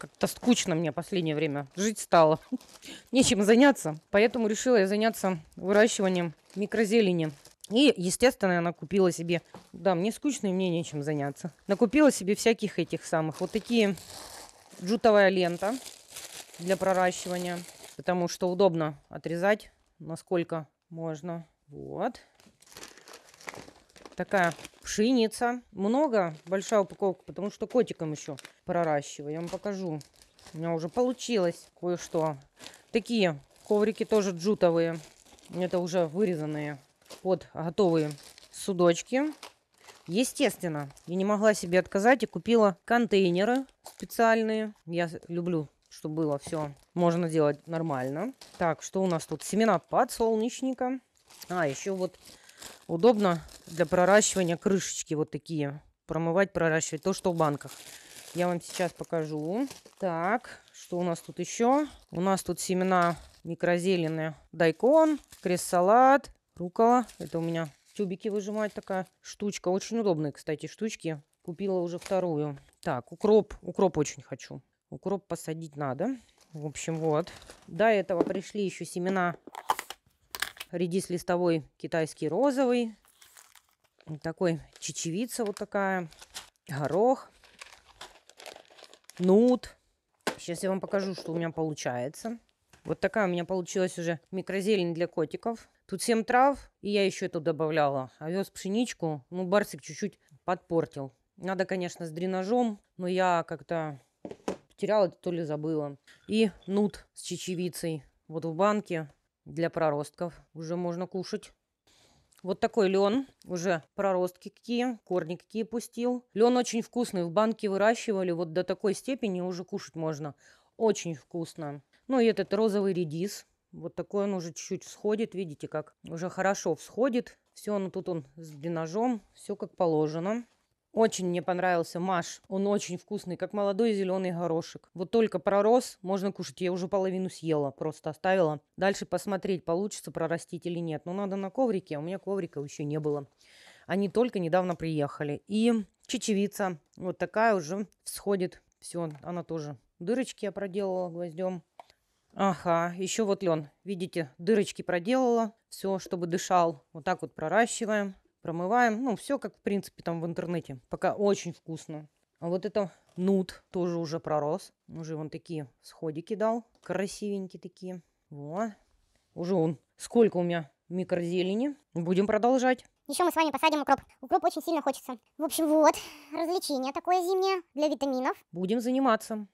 Как-то скучно мне последнее время жить стало. Нечем заняться. Поэтому решила я заняться выращиванием микрозелени. И, естественно, она купила себе... Да, мне скучно и мне нечем заняться. Накупила себе всяких этих самых. Вот такие джутовая лента для проращивания. Потому что удобно отрезать, насколько можно. Вот. Такая Пшеница. Много, большая упаковка, потому что котиком еще проращиваю. Я вам покажу. У меня уже получилось кое-что. Такие коврики тоже джутовые. Это уже вырезанные под готовые судочки. Естественно, я не могла себе отказать и купила контейнеры специальные. Я люблю, чтобы было все можно делать нормально. Так, что у нас тут? Семена подсолнечника. А, еще вот удобно для проращивания крышечки вот такие. Промывать, проращивать. То, что в банках. Я вам сейчас покажу. Так, что у нас тут еще? У нас тут семена микрозеленые. Дайкон, крест-салат, рукола. Это у меня тюбики выжимать такая штучка. Очень удобные, кстати, штучки. Купила уже вторую. Так, укроп. Укроп очень хочу. Укроп посадить надо. В общем, вот. До этого пришли еще семена редис листовой китайский розовый, такой чечевица вот такая, горох, нут. Сейчас я вам покажу, что у меня получается. Вот такая у меня получилась уже микрозелень для котиков. Тут 7 трав, и я еще тут добавляла а овес, пшеничку. Ну, барсик чуть-чуть подпортил. Надо, конечно, с дренажом, но я как-то потеряла, то ли забыла. И нут с чечевицей. Вот в банке для проростков уже можно кушать. Вот такой лен, уже проростки какие, корни какие пустил. Лен очень вкусный, в банке выращивали вот до такой степени уже кушать можно. Очень вкусно. Ну и этот розовый редис, вот такой он уже чуть-чуть всходит, видите, как уже хорошо всходит. Все, ну тут он с длинножом, все как положено. Очень мне понравился Маш. Он очень вкусный, как молодой зеленый горошек. Вот только пророс, можно кушать. Я уже половину съела, просто оставила. Дальше посмотреть, получится прорастить или нет. Но надо на коврике, а у меня коврика еще не было. Они только недавно приехали. И чечевица вот такая уже всходит. Все, она тоже дырочки я проделала гвоздем. Ага, еще вот лен. Видите, дырочки проделала. Все, чтобы дышал. Вот так вот проращиваем. Промываем. Ну, все как, в принципе, там в интернете. Пока очень вкусно. А вот это нут тоже уже пророс. Уже вон такие сходики дал. Красивенькие такие. Во. Уже он. Сколько у меня микрозелени. Будем продолжать. Еще мы с вами посадим укроп. Укроп очень сильно хочется. В общем, вот, развлечение такое зимнее для витаминов. Будем заниматься.